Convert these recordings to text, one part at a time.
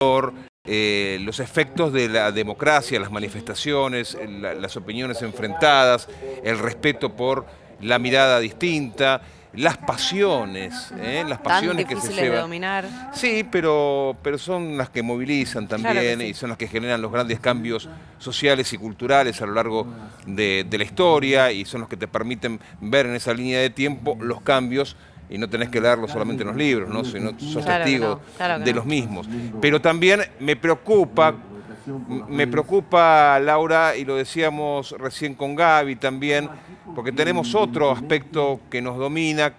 por eh, los efectos de la democracia, las manifestaciones, las opiniones enfrentadas, el respeto por la mirada distinta, las pasiones, ¿eh? las pasiones que se dominar. Sí, pero, pero son las que movilizan también y son las que generan los grandes cambios sociales y culturales a lo largo de, de la historia y son los que te permiten ver en esa línea de tiempo los cambios y no tenés que leerlo solamente en los libros, ¿no? sino sos testigo de los mismos. Pero también me preocupa, me preocupa Laura, y lo decíamos recién con Gaby también, porque tenemos otro aspecto que nos domina,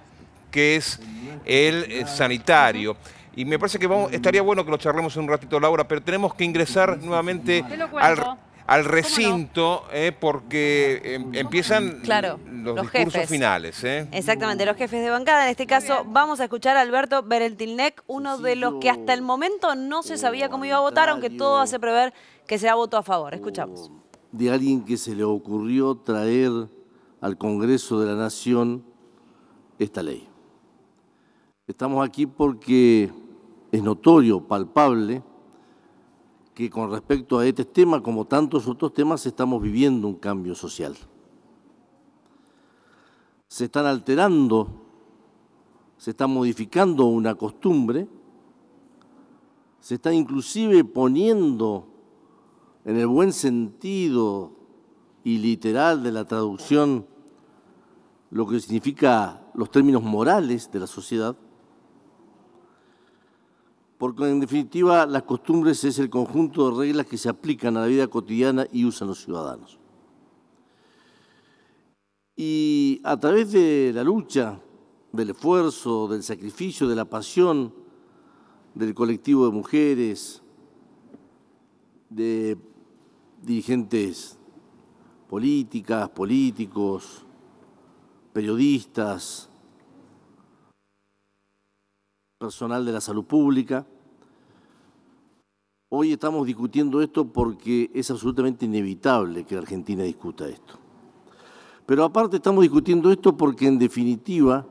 que es el eh, sanitario. Y me parece que vamos, estaría bueno que lo charlemos un ratito, Laura, pero tenemos que ingresar nuevamente al al recinto, eh, porque em, empiezan los, discursos finales. Eh. Exactamente, los jefes de bancada. En este caso vamos a escuchar a Alberto Bereltilnec, uno de los que hasta el momento no se sabía cómo iba a votar, aunque todo hace prever que será voto a favor. Escuchamos. Oh, de alguien que se le ocurrió traer al Congreso de la Nación esta ley. Estamos aquí porque es notorio, palpable, que con respecto a este tema, como tantos otros temas, estamos viviendo un cambio social. Se están alterando, se está modificando una costumbre, se está inclusive poniendo en el buen sentido y literal de la traducción lo que significa los términos morales de la sociedad porque en definitiva las costumbres es el conjunto de reglas que se aplican a la vida cotidiana y usan los ciudadanos. Y a través de la lucha, del esfuerzo, del sacrificio, de la pasión del colectivo de mujeres, de dirigentes políticas, políticos, periodistas, personal de la salud pública, Hoy estamos discutiendo esto porque es absolutamente inevitable que la Argentina discuta esto. Pero aparte estamos discutiendo esto porque en definitiva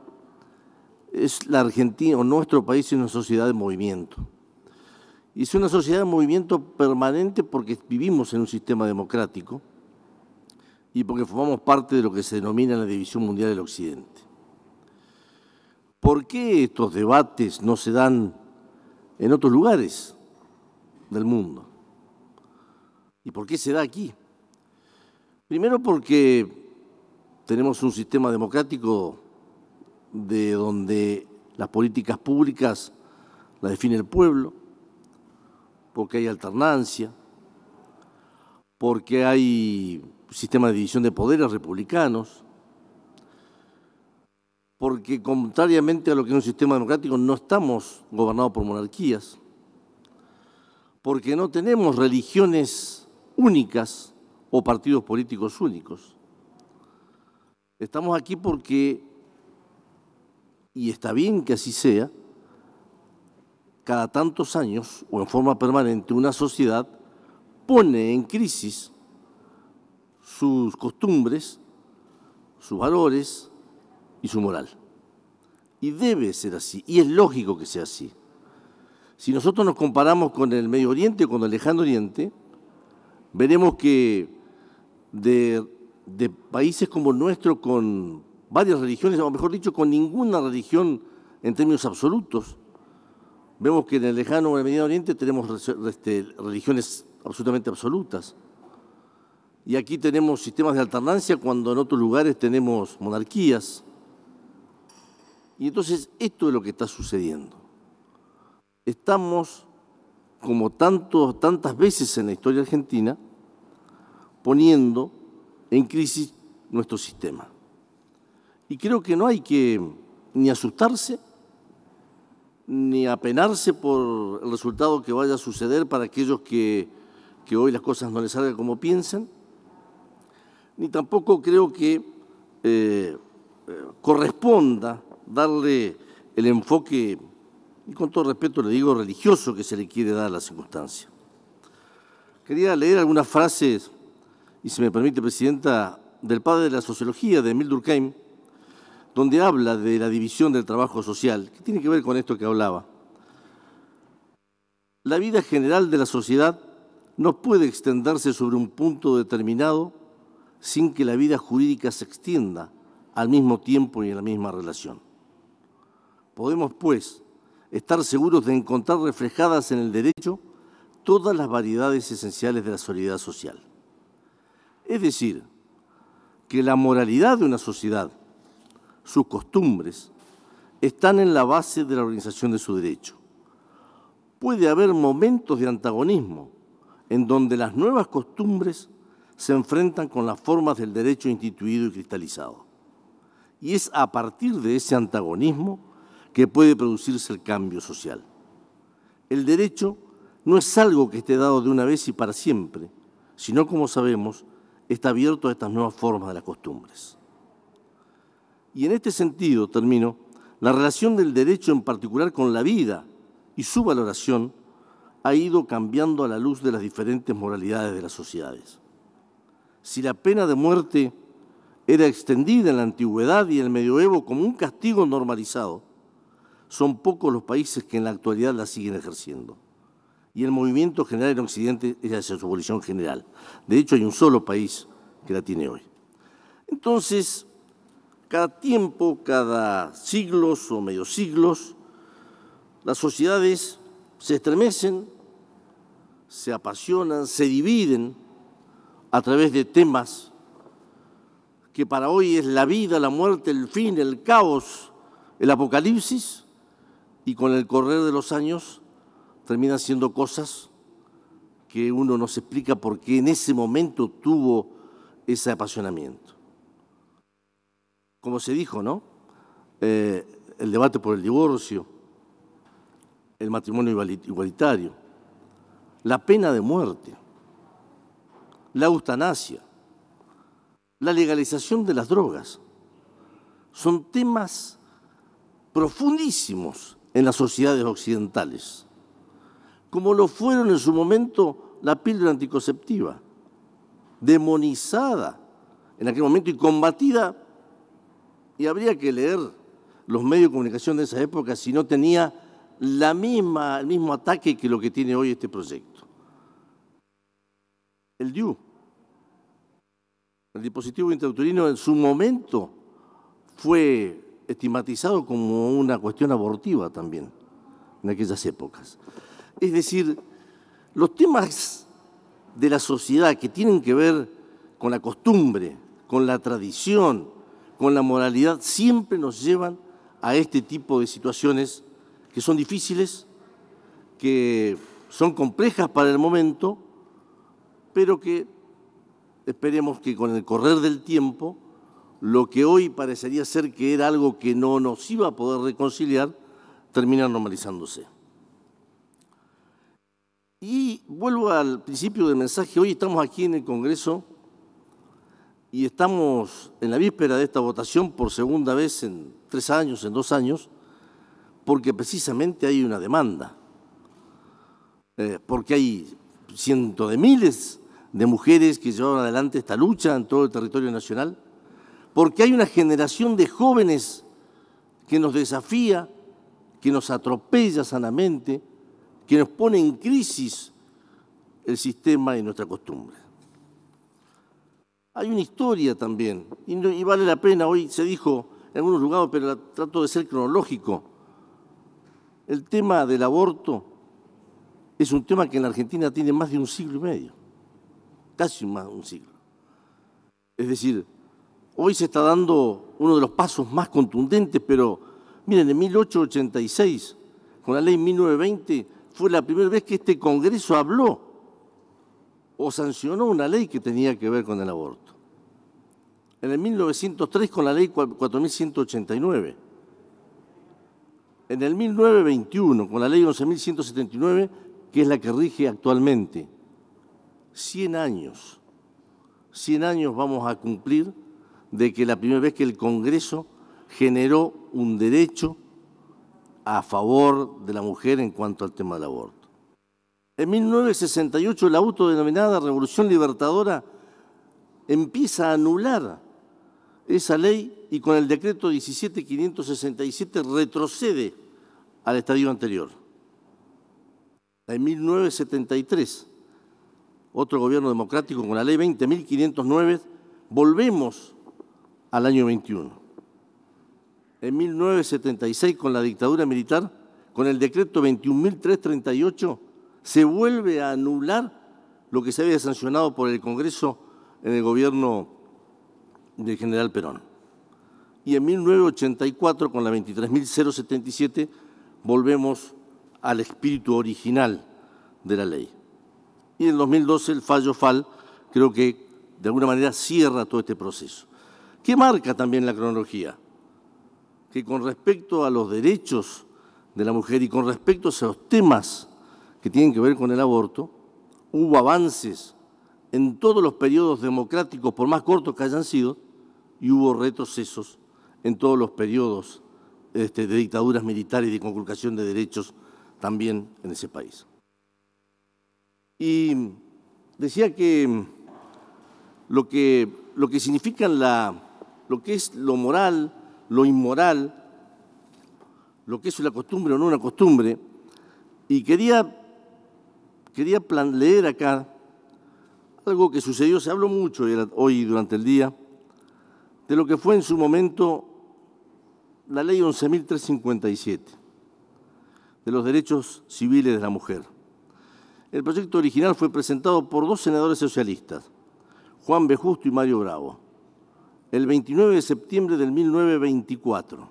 es la Argentina o nuestro país es una sociedad de movimiento. Y es una sociedad de movimiento permanente porque vivimos en un sistema democrático y porque formamos parte de lo que se denomina la División Mundial del Occidente. ¿Por qué estos debates no se dan en otros lugares? del mundo. ¿Y por qué se da aquí? Primero porque tenemos un sistema democrático de donde las políticas públicas las define el pueblo, porque hay alternancia, porque hay sistema de división de poderes republicanos, porque contrariamente a lo que es un sistema democrático, no estamos gobernados por monarquías porque no tenemos religiones únicas o partidos políticos únicos. Estamos aquí porque, y está bien que así sea, cada tantos años o en forma permanente una sociedad pone en crisis sus costumbres, sus valores y su moral. Y debe ser así, y es lógico que sea así. Si nosotros nos comparamos con el Medio Oriente, con el Lejano Oriente, veremos que de, países como el nuestro, con varias religiones, o mejor dicho, con ninguna religión en términos absolutos, vemos que en el Lejano o en el Medio Oriente tenemos este, religiones absolutamente absolutas. Y aquí tenemos sistemas de alternancia cuando en otros lugares tenemos monarquías. Y entonces esto es lo que está sucediendo estamos, como tanto, tantas veces en la historia argentina, poniendo en crisis nuestro sistema. Y creo que no hay que ni asustarse, ni apenarse por el resultado que vaya a suceder para aquellos que, hoy las cosas no les salgan como piensan, ni tampoco creo que eh, eh, corresponda darle el enfoque y con todo respeto le digo religioso que se le quiere dar a la circunstancia. Quería leer algunas frases, y si me permite, Presidenta, del padre de la sociología, de Emil Durkheim, donde habla de la división del trabajo social, que tiene que ver con esto que hablaba. La vida general de la sociedad no puede extenderse sobre un punto determinado sin que la vida jurídica se extienda al mismo tiempo y en la misma relación. Podemos, pues, estar seguros de encontrar reflejadas en el derecho todas las variedades esenciales de la solidaridad social. Es decir, que la moralidad de una sociedad, sus costumbres, están en la base de la organización de su derecho. Puede haber momentos de antagonismo en donde las nuevas costumbres se enfrentan con las formas del derecho instituido y cristalizado. Y es a partir de ese antagonismo que puede producirse el cambio social. El derecho no es algo que esté dado de una vez y para siempre, sino, como sabemos, está abierto a estas nuevas formas de las costumbres. Y en este sentido, termino, la relación del derecho en particular con la vida y su valoración ha ido cambiando a la luz de las diferentes moralidades de las sociedades. Si la pena de muerte era extendida en la antigüedad y el medioevo como un castigo normalizado, son pocos los países que en la actualidad la siguen ejerciendo. Y el movimiento general en Occidente es hacia su abolición general. De hecho, hay un solo país que la tiene hoy. Entonces, cada tiempo, cada siglos o medio siglos, las sociedades se estremecen, se apasionan, se dividen a través de temas que para hoy es la vida, la muerte, el fin, el caos, el apocalipsis, y con el correr de los años terminan siendo cosas que uno no se explica por qué en ese momento tuvo ese apasionamiento. Como se dijo, ¿no? Eh, el debate por el divorcio, el matrimonio igualitario, la pena de muerte, la eutanasia, la legalización de las drogas. Son temas profundísimos en las sociedades occidentales, como lo fueron en su momento la píldora anticonceptiva, demonizada en aquel momento y combatida, y habría que leer los medios de comunicación de esa época si no tenía la misma, el mismo ataque que lo que tiene hoy este proyecto. El DIU, el dispositivo intrauterino en su momento fue estigmatizado como una cuestión abortiva también en aquellas épocas. Es decir, los temas de la sociedad que tienen que ver con la costumbre, con la tradición, con la moralidad, siempre nos llevan a este tipo de situaciones que son difíciles, que son complejas para el momento, pero que esperemos que con el correr del tiempo lo que hoy parecería ser que era algo que no nos iba a poder reconciliar, termina normalizándose. Y vuelvo al principio del mensaje, hoy estamos aquí en el Congreso y estamos en la víspera de esta votación por segunda vez en tres años, en dos años, porque precisamente hay una demanda, eh, porque hay cientos de miles de mujeres que llevaron adelante esta lucha en todo el territorio nacional porque hay una generación de jóvenes que nos desafía, que nos atropella sanamente, que nos pone en crisis el sistema y nuestra costumbre. Hay una historia también, y, vale la pena, hoy se dijo en algunos lugares, pero trato de ser cronológico. El tema del aborto es un tema que en la Argentina tiene más de un siglo y medio, casi más de un siglo. Es decir, Hoy se está dando uno de los pasos más contundentes, pero miren, en 1886, con la ley 1920, fue la primera vez que este Congreso habló o sancionó una ley que tenía que ver con el aborto. En el 1903 con la ley 4189. En el 1921 con la ley 11179, que es la que rige actualmente. 100 años. 100 años vamos a cumplir de que la primera vez que el Congreso generó un derecho a favor de la mujer en cuanto al tema del aborto. En 1968 la autodenominada Revolución Libertadora empieza a anular esa ley y con el decreto 17567 retrocede al estadio anterior. En 1973, otro gobierno democrático con la ley 20509, volvemos al año 21. En 1976, con la dictadura militar, con el decreto 21.338, se vuelve a anular lo que se había sancionado por el Congreso en el gobierno del general Perón. Y en 1984, con la 23.077, volvemos al espíritu original de la ley. Y en 2012 el fallo FAL creo que de alguna manera cierra todo este proceso. ¿Qué marca también la cronología, que con respecto a los derechos de la mujer y con respecto a esos temas que tienen que ver con el aborto, hubo avances en todos los periodos democráticos, por más cortos que hayan sido, y hubo retrocesos en todos los periodos este, de dictaduras militares y de conculcación de derechos también en ese país. Y decía que lo que, lo que significan la, lo que es lo moral, lo inmoral, lo que es una costumbre o no una costumbre. Y quería, quería leer acá algo que sucedió, se habló mucho hoy durante el día, de lo que fue en su momento la ley 11.357 de los derechos civiles de la mujer. El proyecto original fue presentado por dos senadores socialistas, Juan Bejusto y Mario Bravo el 29 de septiembre del 1924.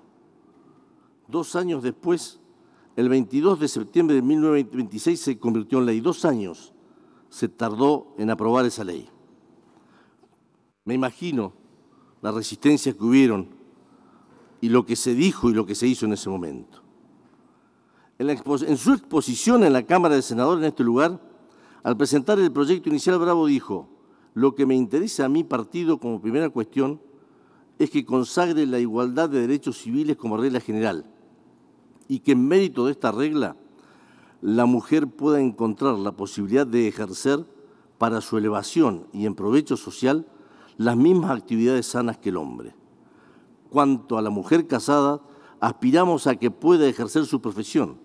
Dos años después, el 22 de septiembre de 1926 se convirtió en ley. Dos años se tardó en aprobar esa ley. Me imagino las resistencias que hubieron y lo que se dijo y lo que se hizo en ese momento. en su exposición en la Cámara de Senadores en este lugar, al presentar el proyecto inicial, Bravo dijo, lo que me interesa a mi partido como primera cuestión es que consagre la igualdad de derechos civiles como regla general y que en mérito de esta regla la mujer pueda encontrar la posibilidad de ejercer para su elevación y en provecho social las mismas actividades sanas que el hombre. Cuanto a la mujer casada, aspiramos a que pueda ejercer su profesión,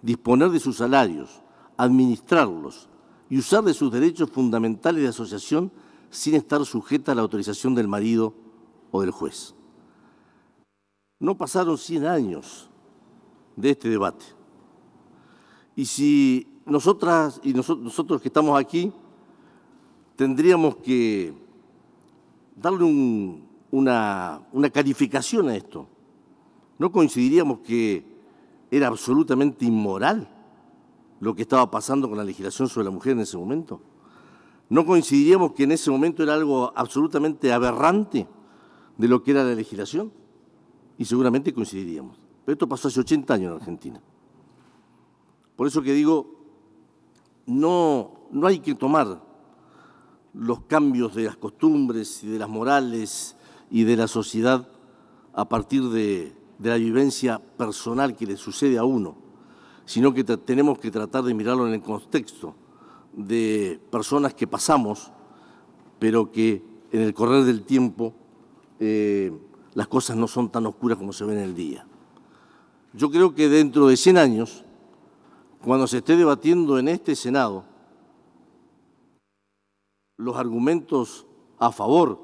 disponer de sus salarios, administrarlos y usar de sus derechos fundamentales de asociación sin estar sujeta a la autorización del marido o del juez. No pasaron 100 años de este debate. Y si nosotras y nosotros que estamos aquí tendríamos que darle una calificación a esto, no coincidiríamos que era absolutamente inmoral lo que estaba pasando con la legislación sobre la mujer en ese momento. No coincidiríamos que en ese momento era algo absolutamente aberrante de lo que era la legislación y seguramente coincidiríamos. Pero esto pasó hace 80 años en Argentina. Por eso que digo, no, no hay que tomar los cambios de las costumbres y de las morales y de la sociedad a partir de la vivencia personal que le sucede a uno, sino que tenemos que tratar de mirarlo en el contexto de personas que pasamos, pero que en el correr del tiempo eh, las cosas no son tan oscuras como se ven en el día. Yo creo que dentro de 100 años, cuando se esté debatiendo en este Senado los argumentos a favor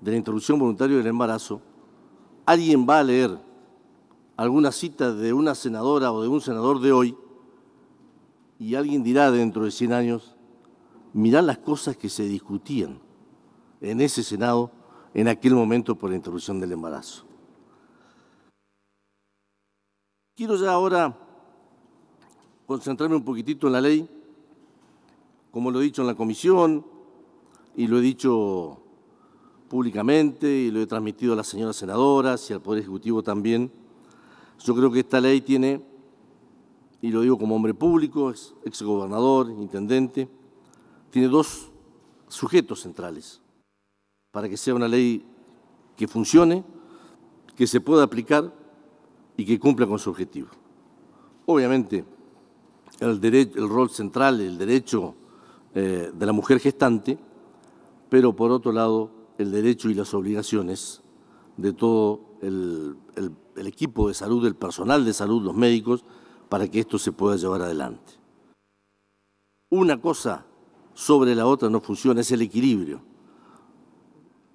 de la introducción voluntaria del embarazo, alguien va a leer alguna cita de una senadora o de un senador de hoy y alguien dirá dentro de 100 años, mirá las cosas que se discutían en ese Senado en aquel momento por la interrupción del embarazo. Quiero ya ahora concentrarme un poquitito en la ley, como lo he dicho en la comisión y lo he dicho públicamente y lo he transmitido a las señoras senadoras y al Poder Ejecutivo también. Yo creo que esta ley tiene, y lo digo como hombre público, exgobernador, intendente, tiene dos sujetos centrales para que sea una ley que funcione, que se pueda aplicar y que cumpla con su objetivo. Obviamente, el, rol central, el derecho eh, de la mujer gestante, pero por otro lado, el derecho y las obligaciones de todo el, el equipo de salud, el personal de salud, los médicos, para que esto se pueda llevar adelante. Una cosa sobre la otra no funciona, es el equilibrio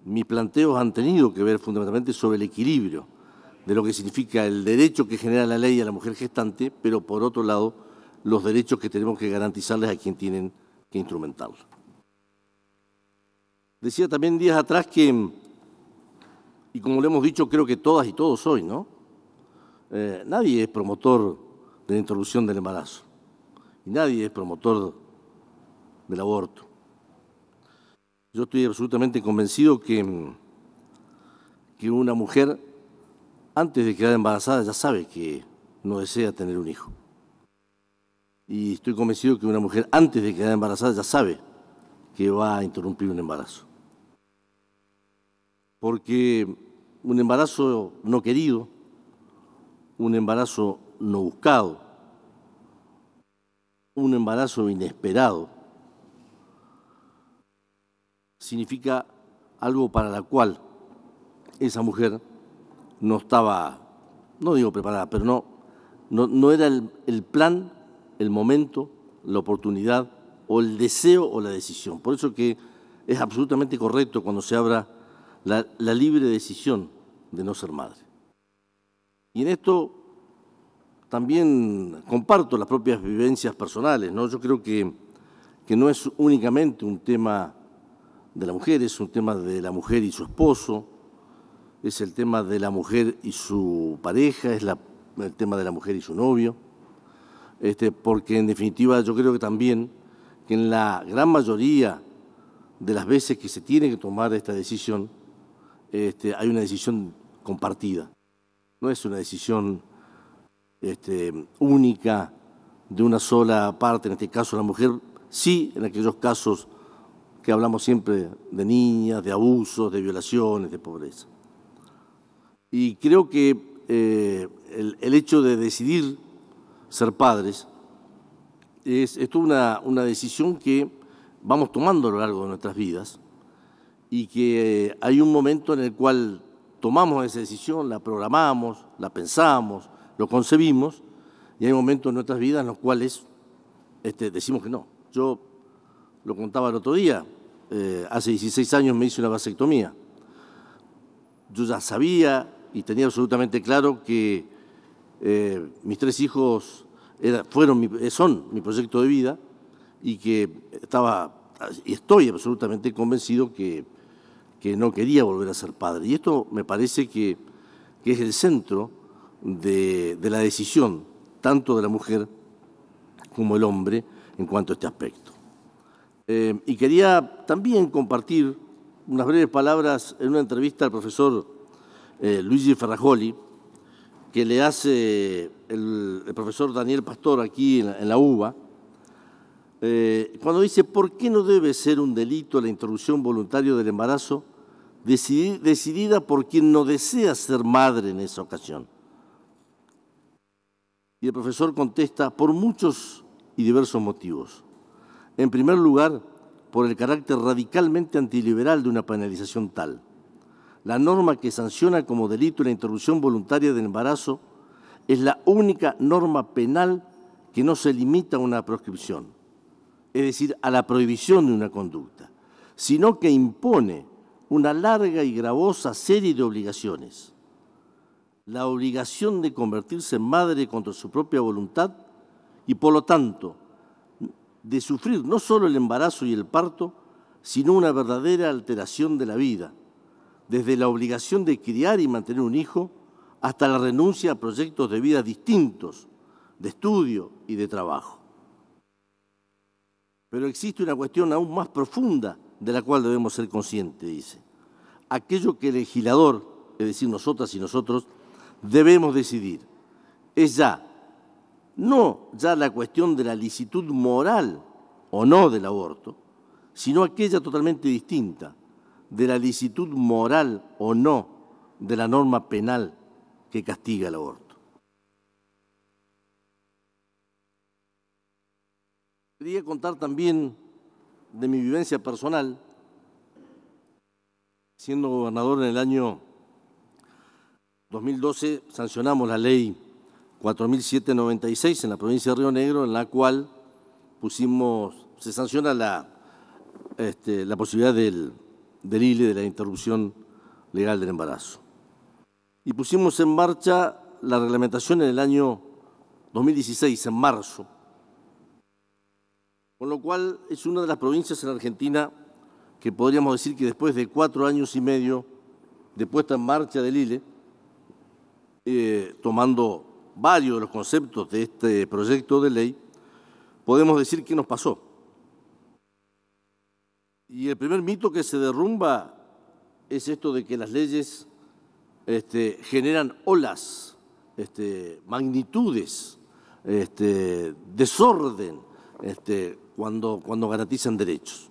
mis planteos han tenido que ver fundamentalmente sobre el equilibrio de lo que significa el derecho que genera la ley a la mujer gestante, pero por otro lado, los derechos que tenemos que garantizarles a quien tienen que instrumentarlo. Decía también días atrás que, y como le hemos dicho, creo que todas y todos hoy, ¿no? Eh, nadie es promotor de la introducción del embarazo y nadie es promotor del aborto. Yo estoy absolutamente convencido que, mm, que una mujer, antes de quedar embarazada, ya sabe que no desea tener un hijo. Y estoy convencido que una mujer, antes de quedar embarazada, ya sabe que va a interrumpir un embarazo. Porque un embarazo no querido, un embarazo no buscado, un embarazo inesperado, significa algo para la cual esa mujer no estaba, no digo preparada, pero no, no, era el, plan, el momento, la oportunidad o el deseo o la decisión. Por eso que es absolutamente correcto cuando se abra la, la libre decisión de no ser madre. Y en esto también comparto las propias vivencias personales, ¿no? Yo creo que, que no es únicamente un tema de la mujer, es un tema de la mujer y su esposo, es el tema de la mujer y su pareja, es el tema de la mujer y su novio, este, porque en definitiva yo creo que también que en la gran mayoría de las veces que se tiene que tomar esta decisión, este, hay una decisión compartida. No es una decisión este, única de una sola parte, en este caso la mujer, sí en aquellos casos que hablamos siempre de niñas, de abusos, de violaciones, de pobreza. Y creo que eh, el, hecho de decidir ser padres es, es una, una decisión que vamos tomando a lo largo de nuestras vidas y que eh, hay un momento en el cual tomamos esa decisión, la programamos, la pensamos, lo concebimos, y hay momentos en nuestras vidas en los cuales este, decimos que no. Yo lo contaba el otro día, eh, hace 16 años me hice una vasectomía. Yo ya sabía y tenía absolutamente claro que eh, mis tres hijos fueron son mi proyecto de vida y que estaba y estoy absolutamente convencido que, que, no quería volver a ser padre. Y esto me parece que, es el centro de, de la decisión, tanto de la mujer como el hombre, en cuanto a este aspecto. Eh, y quería también compartir unas breves palabras en una entrevista al profesor eh, Luigi Ferrajoli, que le hace el, profesor Daniel Pastor aquí en, la UBA, eh, cuando dice, ¿por qué no debe ser un delito la introducción voluntaria del embarazo decidida por quien no desea ser madre en esa ocasión? Y el profesor contesta, por muchos y diversos motivos. En primer lugar, por el carácter radicalmente antiliberal de una penalización tal. La norma que sanciona como delito la interrupción voluntaria del embarazo es la única norma penal que no se limita a una proscripción, es decir, a la prohibición de una conducta, sino que impone una larga y gravosa serie de obligaciones. La obligación de convertirse en madre contra su propia voluntad y por lo tanto de sufrir no solo el embarazo y el parto, sino una verdadera alteración de la vida, desde la obligación de criar y mantener un hijo hasta la renuncia a proyectos de vida distintos, de estudio y de trabajo. Pero existe una cuestión aún más profunda de la cual debemos ser conscientes, dice. Aquello que el legislador, es decir, nosotras y nosotros, debemos decidir, es ya no ya la cuestión de la licitud moral o no del aborto, sino aquella totalmente distinta, de la licitud moral o no de la norma penal que castiga el aborto. Quería contar también de mi vivencia personal, siendo gobernador en el año 2012, sancionamos la ley 4.796 en la provincia de Río Negro, en la cual pusimos, se sanciona la, este, la posibilidad del, del ILE, de la interrupción legal del embarazo. Y pusimos en marcha la reglamentación en el año 2016, en marzo, con lo cual es una de las provincias en Argentina que podríamos decir que después de cuatro años y medio de puesta en marcha del ILE, eh, tomando varios de los conceptos de este proyecto de ley, podemos decir qué nos pasó. Y el primer mito que se derrumba es esto de que las leyes este, generan olas, este, magnitudes, este, desorden cuando, cuando garantizan derechos.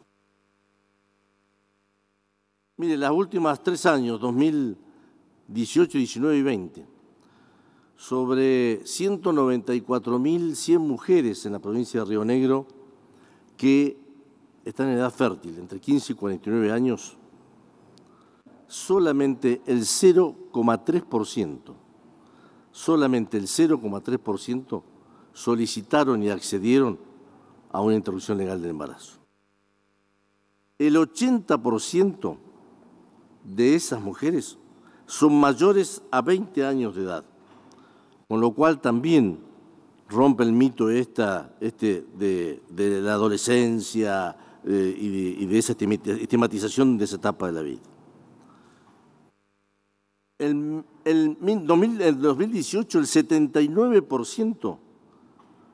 Mire, las últimas tres años, 2018, 19 y 20, sobre 194.100 mujeres en la provincia de Río Negro que están en edad fértil, entre 15 y 49 años, solamente el 0,3%, solamente el 0,3% solicitaron y accedieron a una interrupción legal del embarazo. El 80% de esas mujeres son mayores a 20 años de edad con lo cual también rompe el mito esta, este de, la adolescencia eh, y, de, esa estigmatización de esa etapa de la vida. En el, el, 2018, el 79%,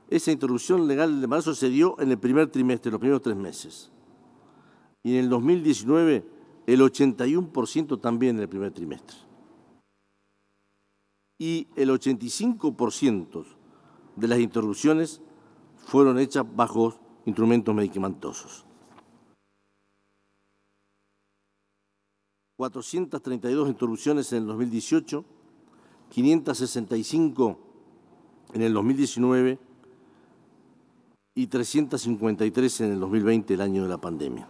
esa interrupción legal del embarazo se dio en el primer trimestre, los primeros tres meses. Y en el 2019, el 81% también en el primer trimestre y el 85% de las interrupciones fueron hechas bajo instrumentos medicamentosos. 432 interrupciones en el 2018, 565 en el 2019 y 353 en el 2020, el año de la pandemia.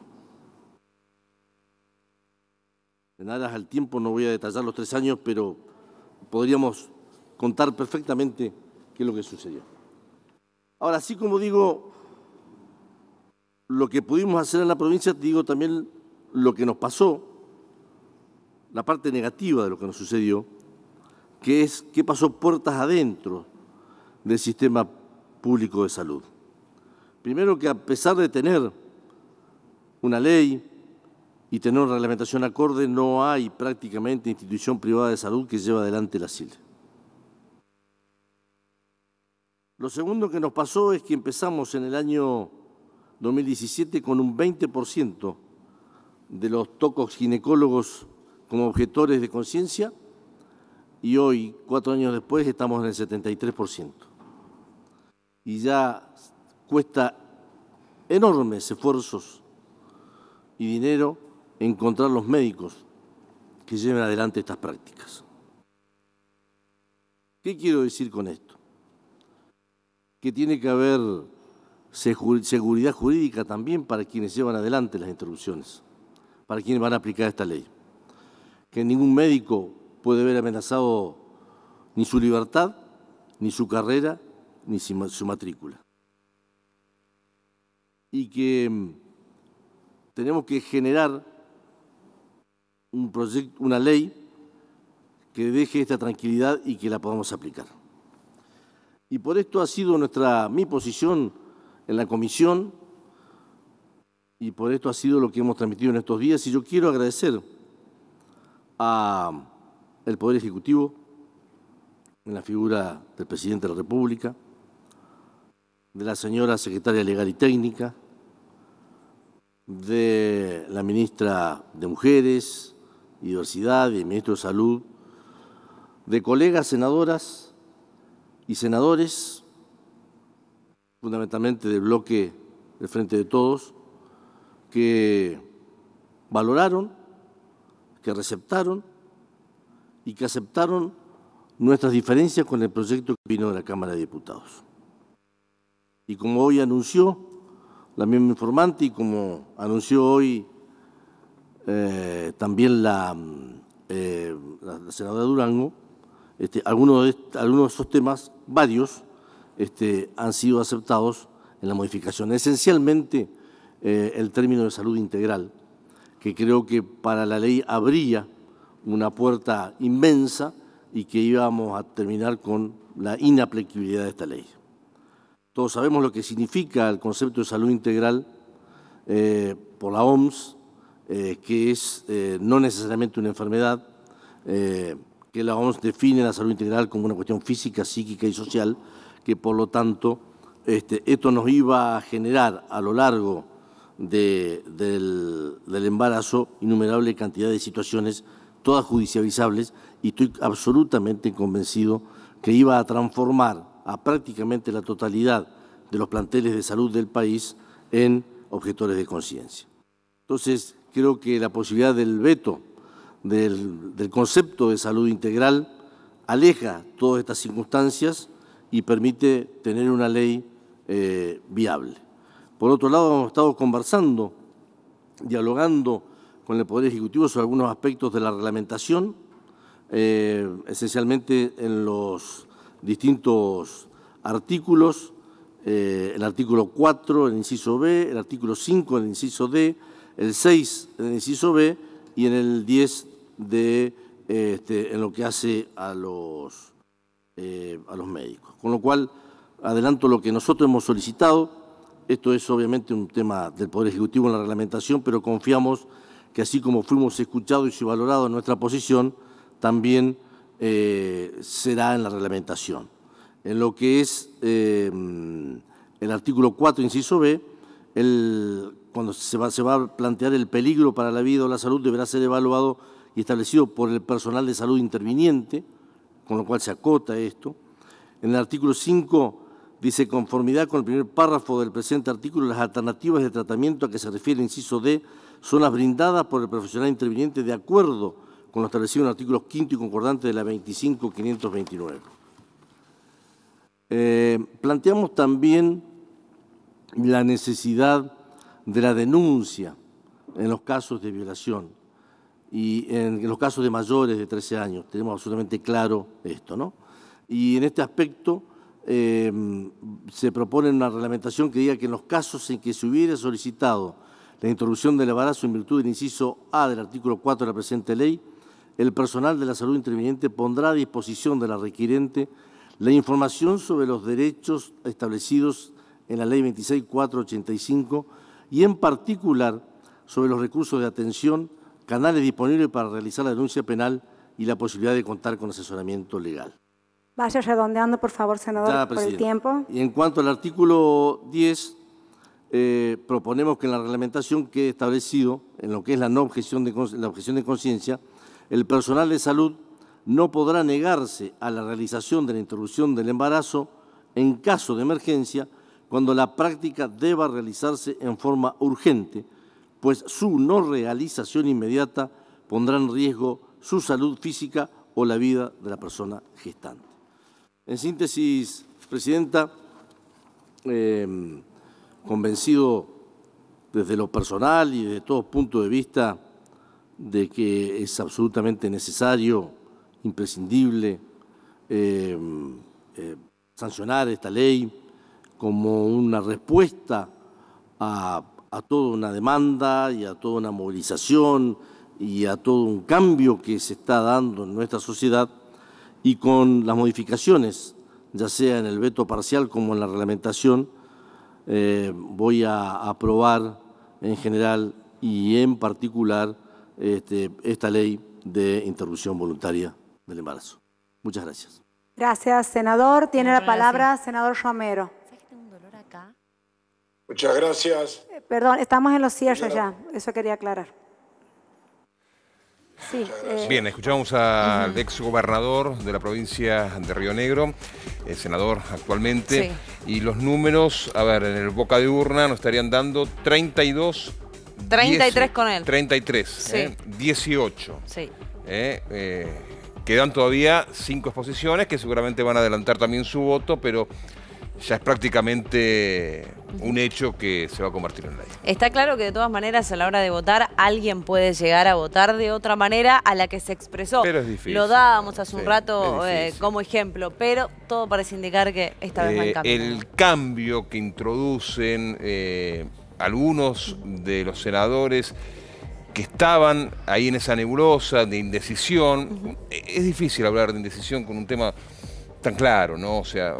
De nada, al tiempo no voy a detallar los tres años, pero podríamos contar perfectamente qué es lo que sucedió. Ahora, así como digo lo que pudimos hacer en la provincia, digo también lo que nos pasó, la parte negativa de lo que nos sucedió, que es qué pasó puertas adentro del sistema público de salud. Primero que a pesar de tener una ley, y tener reglamentación acorde, no hay prácticamente institución privada de salud que lleve adelante la SIL. Lo segundo que nos pasó es que empezamos en el año 2017 con un 20% de los tocos ginecólogos como objetores de conciencia y hoy, cuatro años después, estamos en el 73%. Y ya cuesta enormes esfuerzos y dinero encontrar los médicos que lleven adelante estas prácticas. ¿Qué quiero decir con esto? Que tiene que haber seguridad jurídica también para quienes llevan adelante las interrupciones, para quienes van a aplicar esta ley. Que ningún médico puede ver amenazado ni su libertad, ni su carrera, ni su matrícula. Y que mm, tenemos que generar un proyecto, una ley que deje esta tranquilidad y que la podamos aplicar. Y por esto ha sido nuestra, mi posición en la comisión y por esto ha sido lo que hemos transmitido en estos días. Y yo quiero agradecer al Poder Ejecutivo, en la figura del Presidente de la República, de la señora Secretaria Legal y Técnica, de la Ministra de Mujeres, Diversidad de Ministro de Salud, de colegas senadoras y senadores, fundamentalmente del bloque del Frente de Todos, que valoraron, que receptaron y que aceptaron nuestras diferencias con el proyecto que vino de la Cámara de Diputados. Y como hoy anunció la misma informante y como anunció hoy eh, también eh, la, senadora Durango, este, algunos, de, algunos de esos temas, varios, este, han sido aceptados en la modificación. Esencialmente eh, el término de salud integral, que creo que para la ley abría una puerta inmensa y que íbamos a terminar con la inaplicabilidad de esta ley. Todos sabemos lo que significa el concepto de salud integral por la OMS, eh, que es eh, no necesariamente una enfermedad, eh, que la OMS define la salud integral como una cuestión física, psíquica y social, que por lo tanto este, esto nos iba a generar a lo largo del, del embarazo innumerable cantidad de situaciones, todas judicializables, y estoy absolutamente convencido que iba a transformar a prácticamente la totalidad de los planteles de salud del país en objetores de conciencia. Entonces, creo que la posibilidad del veto del, concepto de salud integral aleja todas estas circunstancias y permite tener una ley eh, viable. Por otro lado, hemos estado conversando, dialogando con el Poder Ejecutivo sobre algunos aspectos de la reglamentación, eh, esencialmente en los distintos artículos, eh, el artículo 4, el inciso B, el artículo 5, el inciso D, el 6 en el inciso B y en el 10 de, este, en lo que hace a los, eh, a los médicos. Con lo cual, adelanto lo que nosotros hemos solicitado. Esto es obviamente un tema del Poder Ejecutivo en la reglamentación, pero confiamos que así como fuimos escuchados y valorados en nuestra posición, también eh, será en la reglamentación. En lo que es eh, el artículo 4, inciso B, el cuando se va, a plantear el peligro para la vida o la salud, deberá ser evaluado y establecido por el personal de salud interviniente, con lo cual se acota esto. En el artículo 5 dice, conformidad con el primer párrafo del presente artículo, las alternativas de tratamiento a que se refiere inciso D son las brindadas por el profesional interviniente de acuerdo con lo establecido en el artículo 5 y concordante de la 25529. Eh, planteamos también la necesidad de la denuncia en los casos de violación y en los casos de mayores de 13 años. Tenemos absolutamente claro esto, ¿no? Y en este aspecto em, se propone una reglamentación que diga que en los casos en que se hubiera solicitado la introducción del embarazo en virtud del inciso A del artículo 4 de la presente ley, el personal de la salud interviniente pondrá a disposición de la requirente la información sobre los derechos establecidos en la ley 26485 y en particular sobre los recursos de atención, canales disponibles para realizar la denuncia penal y la posibilidad de contar con asesoramiento legal. Vaya redondeando, por favor, senador, por el tiempo. Y en cuanto al artículo 10, eh, proponemos que en la reglamentación que he establecido, en lo que es la no objeción de, la objeción de conciencia, el personal de salud no podrá negarse a la realización de la interrupción del embarazo en caso de emergencia cuando la práctica deba realizarse en forma urgente, pues su no realización inmediata pondrá en riesgo su salud física o la vida de la persona gestante. En síntesis, Presidenta, em, convencido desde lo personal y desde todo puntos de vista de que es absolutamente necesario, imprescindible, em, eh, sancionar esta ley, como una respuesta a, toda una demanda y a toda una movilización y a todo un cambio que se está dando en nuestra sociedad y con las modificaciones, ya sea en el veto parcial como en la reglamentación, eh, voy a aprobar en general y en particular este, esta ley de interrupción voluntaria del embarazo. Muchas gracias. Gracias, senador. Tiene la palabra senador Romero. Muchas gracias. Eh, perdón, estamos en los cierres ya, eso quería aclarar. Sí, eh, Bien, escuchamos al exgobernador ex gobernador de la provincia de Río Negro, el senador actualmente, y los números, a ver, en el boca de urna nos estarían dando 32. 33 con él. 33, 18. Sí. ¿eh? quedan todavía cinco exposiciones que seguramente van a adelantar también su voto, pero ya es prácticamente un hecho que se va a convertir en ley. Está claro que de todas maneras a la hora de votar alguien puede llegar a votar de otra manera a la que se expresó. Pero es difícil. Lo dábamos hace un rato eh, como ejemplo, pero todo parece indicar que esta vez no eh, cambio. El cambio que introducen eh, algunos de los senadores que estaban ahí en esa nebulosa de indecisión, es difícil hablar de indecisión con un tema tan claro, ¿no? O sea,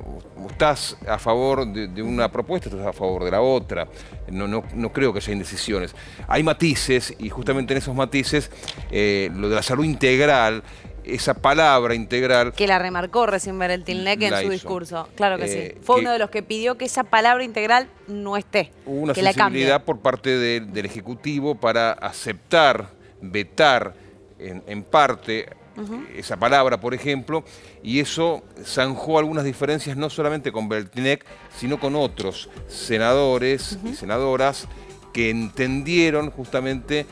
estás a favor de, una propuesta, estás a favor de la otra. No, no, no, creo que haya indecisiones. Hay matices y justamente en esos matices eh, lo de la salud integral, esa palabra integral... Que la remarcó recién Tilneque mm, en su discurso. Claro que sí. Eh, Fue uno de los que pidió que esa palabra integral no esté. Hubo una que sensibilidad por parte del Ejecutivo para aceptar, vetar en parte eh, esa palabra, por ejemplo, y eso zanjó algunas diferencias no solamente con Beltinec, sino con otros senadores y senadoras que entendieron justamente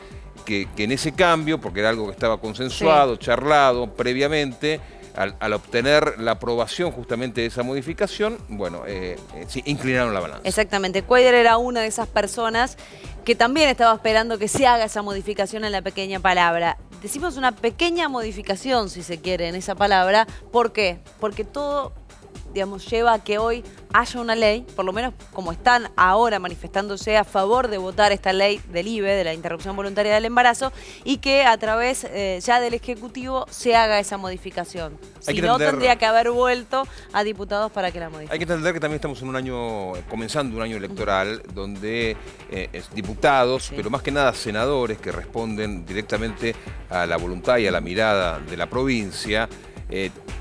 que, en ese cambio, porque era algo que estaba consensuado, charlado previamente, al, obtener la aprobación justamente de esa modificación, bueno, eh, eh, inclinaron la balanza. Exactamente, Cuellar era una de esas personas que también estaba esperando que se haga esa modificación en la pequeña palabra. Decimos una pequeña modificación, si se quiere, en esa palabra. ¿Por qué? Porque todo digamos, lleva a que hoy haya una ley, por lo menos como están ahora manifestándose a favor de votar esta ley del IBE, de la interrupción voluntaria del embarazo, y que a través eh, ya del Ejecutivo se haga esa modificación. Si no, tendría que haber vuelto a diputados para que la modifiquen. Hay que entender que también estamos en un año, eh, comenzando un año electoral, donde eh, diputados, pero más que nada senadores que responden directamente a la voluntad y a la mirada de la provincia,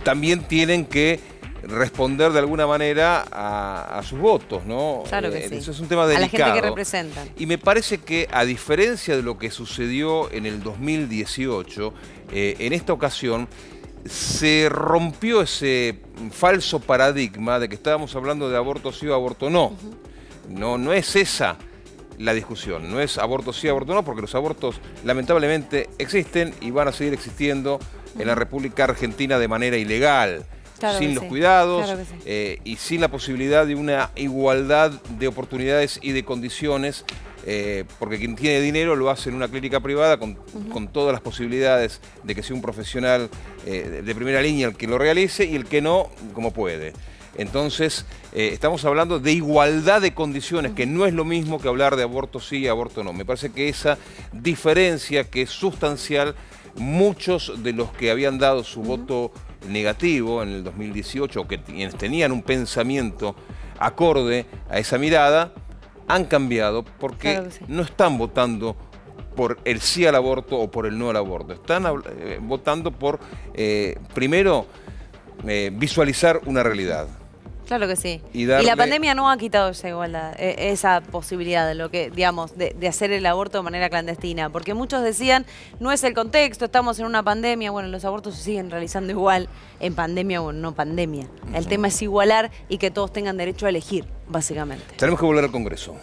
también tienen que responder de alguna manera a, sus votos, ¿no? Claro que eh, sí. Eso es un tema delicado. la gente que representan. Y me parece que, a diferencia de lo que sucedió en el 2018, eh, en esta ocasión se rompió ese falso paradigma de que estábamos hablando de aborto sí o aborto no. No, no es esa la discusión. No es aborto sí, o aborto no, porque los abortos lamentablemente existen y van a seguir existiendo en la República Argentina de manera ilegal sin los cuidados eh, y sin la posibilidad de una igualdad de oportunidades y de condiciones. Eh, porque quien tiene dinero lo hace en una clínica privada con, todas las posibilidades de que sea un profesional eh, de primera línea el que lo realice y el que no, como puede. Entonces, estamos hablando de igualdad de condiciones, que no es lo mismo que hablar de aborto sí y aborto no. Me parece que esa diferencia que es sustancial, muchos de los que habían dado su voto negativo en el 2018 o que tenían un pensamiento acorde a esa mirada, han cambiado porque no están votando por el sí al aborto o por el no al aborto. Están eh, votando por, eh, primero, eh, visualizar una realidad. Claro que sí. Y, la pandemia no ha quitado esa igualdad, e, esa posibilidad de lo que, digamos, de, hacer el aborto de manera clandestina. Porque muchos decían, no es el contexto, estamos en una pandemia. Bueno, los abortos se siguen realizando igual, en pandemia o no pandemia. El tema es igualar y que todos tengan derecho a elegir, básicamente. Tenemos que volver al Congreso.